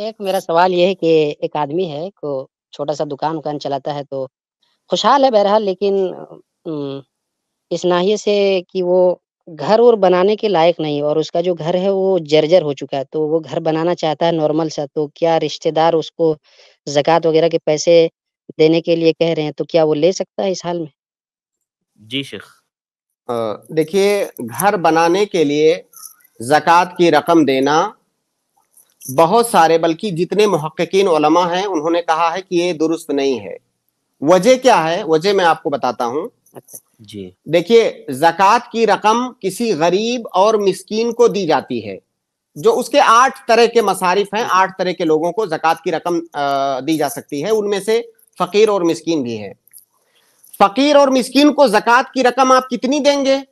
एक मेरा सवाल ये है कि एक आदमी है को छोटा सा दुकान वकान चलाता है तो खुशहाल है बहरहाल लेकिन इस नाहिए से कि वो घर और बनाने के लायक नहीं और उसका जो घर है वो जर्जर हो चुका है तो वो घर बनाना चाहता है नॉर्मल सा तो क्या रिश्तेदार उसको ज़कात वगैरह के पैसे देने के लिए कह रहे हैं तो क्या वो ले सकता है इस हाल में? जी, शेख। देखिए घर बनाने के लिए ज़कात की रकम देना बहुत सारे बल्कि जितने महक्कीन उलमा हैं उन्होंने कहा है कि ये दुरुस्त नहीं है वजह क्या है वजह मैं आपको बताता हूँ अच्छा। जी देखिए जक़ात की रकम किसी गरीब और मिस्कीन को दी जाती है जो उसके आठ तरह के मसारिफ हैं आठ तरह के लोगों को जक़ात की रकम दी जा सकती है उनमें से फ़कीर और मिस्कीन भी है फ़कीर और मिस्कीन को जक़ात की रकम आप कितनी देंगे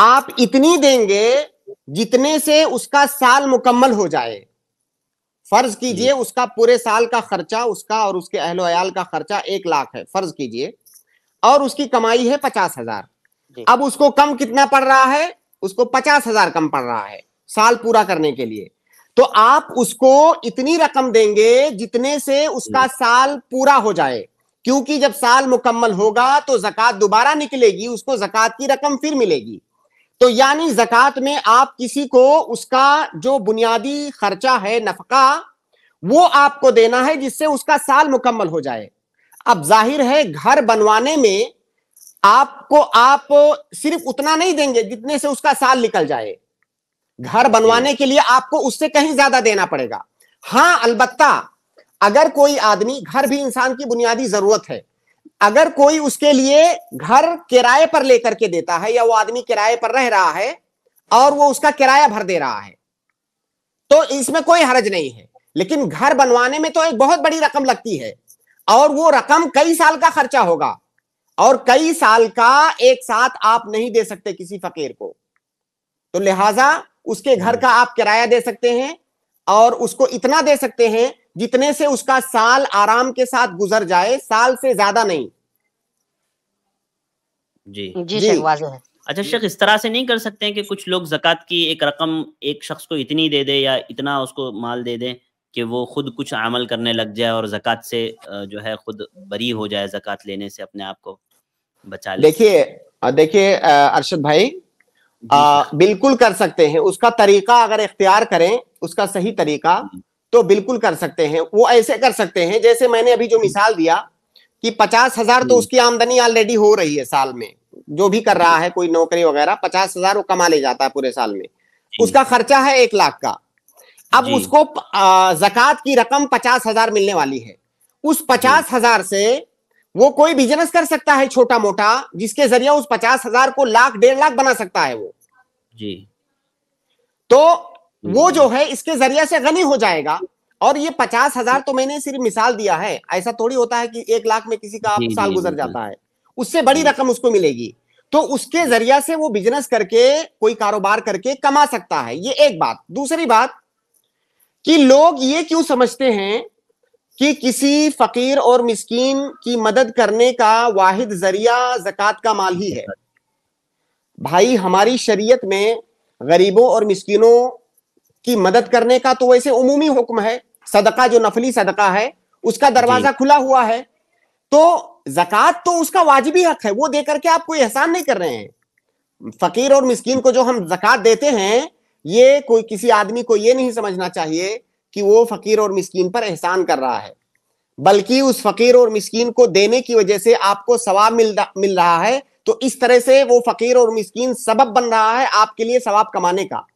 आप इतनी देंगे जितने से उसका साल मुकम्मल हो जाए फर्ज कीजिए उसका पूरे साल का खर्चा उसका और उसके अहलोयाल का खर्चा एक लाख है फर्ज कीजिए और उसकी कमाई है पचास हजार अब उसको कम कितना पड़ रहा है उसको पचास हजार कम पड़ रहा है साल पूरा करने के लिए तो आप उसको इतनी रकम देंगे जितने से उसका साल पूरा हो जाए क्योंकि जब साल मुकम्मल होगा तो जकत दोबारा निकलेगी उसको जक़ात की रकम फिर मिलेगी तो यानी जक़त में आप किसी को उसका जो बुनियादी खर्चा है नफका वो आपको देना है जिससे उसका साल मुकम्मल हो जाए अब जाहिर है घर बनवाने में आपको आप सिर्फ उतना नहीं देंगे जितने से उसका साल निकल जाए घर बनवाने के लिए आपको उससे कहीं ज्यादा देना पड़ेगा हाँ अलबत्ता अगर कोई आदमी घर भी इंसान की बुनियादी जरूरत है अगर कोई उसके लिए घर किराए पर लेकर के देता है या वो आदमी किराए पर रह रहा है और वो उसका किराया भर दे रहा है तो इसमें कोई हर्ज नहीं है लेकिन घर बनवाने में तो एक बहुत बड़ी रकम लगती है और वो रकम कई साल का खर्चा होगा और कई साल का एक साथ आप नहीं दे सकते किसी फकीर को तो लिहाजा उसके घर का आप किराया दे सकते हैं और उसको इतना दे सकते हैं जितने से उसका साल आराम के साथ गुजर जाए साल से ज्यादा नहीं जी जी, जी। अच्छा शेख इस तरह से नहीं कर सकते हैं कि कुछ लोग जक़ात की एक रकम एक शख्स को इतनी दे दे या इतना उसको माल दे दें कि वो खुद कुछ अमल करने लग जाए और ज़क़़त से जो है खुद बरी हो जाए जक़ात लेने से अपने आप को बचा ले देखिए देखिए अरशद भाई आ, बिल्कुल कर सकते हैं उसका तरीका अगर इख्तियार करें उसका सही तरीका तो बिल्कुल कर सकते हैं वो ऐसे कर सकते हैं जैसे मैंने अभी जो मिसाल दिया कि पचास हजार तो उसकी आमदनी ऑलरेडी हो रही है साल में जो भी कर रहा है कोई नौकरी वगैरह पचास हजार वो कमा ले जाता है पूरे साल में उसका खर्चा है एक लाख का अब उसको जकत की रकम पचास हजार मिलने वाली है उस पचास हजार से वो कोई बिजनेस कर सकता है छोटा मोटा जिसके जरिए उस पचास हजार को लाख डेढ़ लाख बना सकता है वो जी तो हम्म। वो जो है इसके जरिए से गनी हो जाएगा और ये पचास हजार तो मैंने सिर्फ मिसाल दिया है ऐसा थोड़ी होता है कि एक लाख में किसी का साल गुजर जाता है उससे बड़ी रकम उसको मिलेगी तो उसके जरिया से वो बिजनेस करके कोई कारोबार करके कमा सकता है ये एक बात दूसरी बात कि लोग ये क्यों समझते हैं कि किसी फकीर और मिस्कीन की मदद करने का वाहिद जरिया जक़ात का माल ही है भाई हमारी शरीयत में गरीबों और मिस्कीनों की मदद करने का तो वैसे उमूमी हुक्म है सदका जो नफली सदका है उसका दरवाजा खुला हुआ है तो जक़ात तो उसका वाजिबी हक है वो देकर के आप कोई एहसान नहीं कर रहे हैं फकीर और मिस्कीन को जो हम जक़ात देते हैं ये कोई किसी आदमी को ये नहीं समझना चाहिए कि वो फकीर और मिस्कीन पर एहसान कर रहा है बल्कि उस फकीर और मिस्कीन को देने की वजह से आपको सवाब मिल मिल रहा है तो इस तरह से वो फकीर और मिस्कीन सबब बन रहा है आपके लिए सवाब कमाने का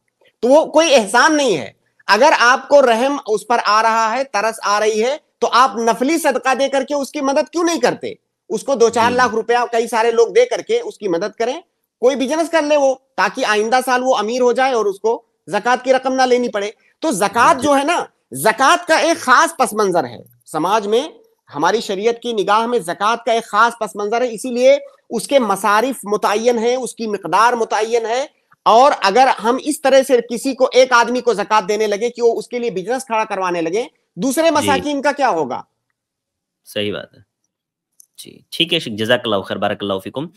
तो वो कोई एहसान नहीं है अगर आपको रहम उस पर आ रहा है तरस आ रही है तो आप नफली सदका दे करके उसकी मदद क्यों नहीं करते उसको दो चार लाख रुपया कई सारे लोग दे करके उसकी मदद करें कोई बिजनेस कर ले वो ताकि आइंदा साल वो अमीर हो जाए और उसको जकत की रकम ना लेनी पड़े तो जकत जो है ना जकत का एक खास पस मंजर है समाज में हमारी शरीयत की निगाह में जकत का एक खास पस मंजर है इसीलिए उसके मसारिफ मुतन है उसकी मकदार मुतन है और अगर हम इस तरह से किसी को एक आदमी को जकत देने लगे कि वो उसके लिए बिजनेस खड़ा करवाने लगे दूसरे मसाकिन का क्या होगा सही बात है जी ठीक है जजाकल्ला खैर बारकल्लाफिकुम